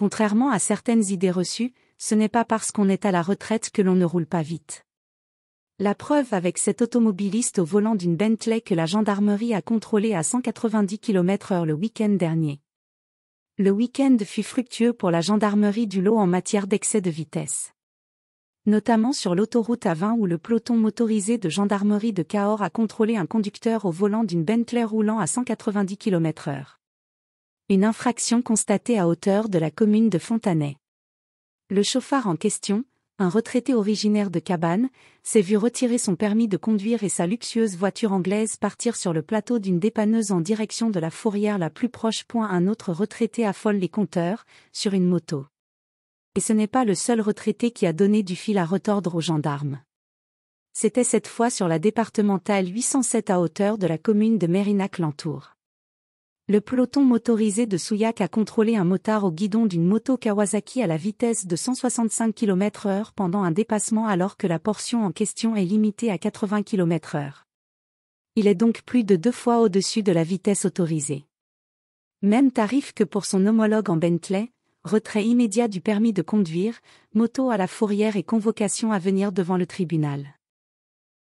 Contrairement à certaines idées reçues, ce n'est pas parce qu'on est à la retraite que l'on ne roule pas vite. La preuve avec cet automobiliste au volant d'une Bentley que la gendarmerie a contrôlé à 190 km/h le week-end dernier. Le week-end fut fructueux pour la gendarmerie du lot en matière d'excès de vitesse. Notamment sur l'autoroute A20 où le peloton motorisé de gendarmerie de Cahors a contrôlé un conducteur au volant d'une Bentley roulant à 190 km/h. Une infraction constatée à hauteur de la commune de Fontanay. Le chauffard en question, un retraité originaire de Cabane, s'est vu retirer son permis de conduire et sa luxueuse voiture anglaise partir sur le plateau d'une dépanneuse en direction de la fourrière la plus proche. point Un autre retraité affole les compteurs, sur une moto. Et ce n'est pas le seul retraité qui a donné du fil à retordre aux gendarmes. C'était cette fois sur la départementale 807 à hauteur de la commune de Mérinac-Lentour. Le peloton motorisé de Souillac a contrôlé un motard au guidon d'une moto Kawasaki à la vitesse de 165 km/h pendant un dépassement alors que la portion en question est limitée à 80 km/h. Il est donc plus de deux fois au-dessus de la vitesse autorisée. Même tarif que pour son homologue en Bentley, retrait immédiat du permis de conduire, moto à la fourrière et convocation à venir devant le tribunal.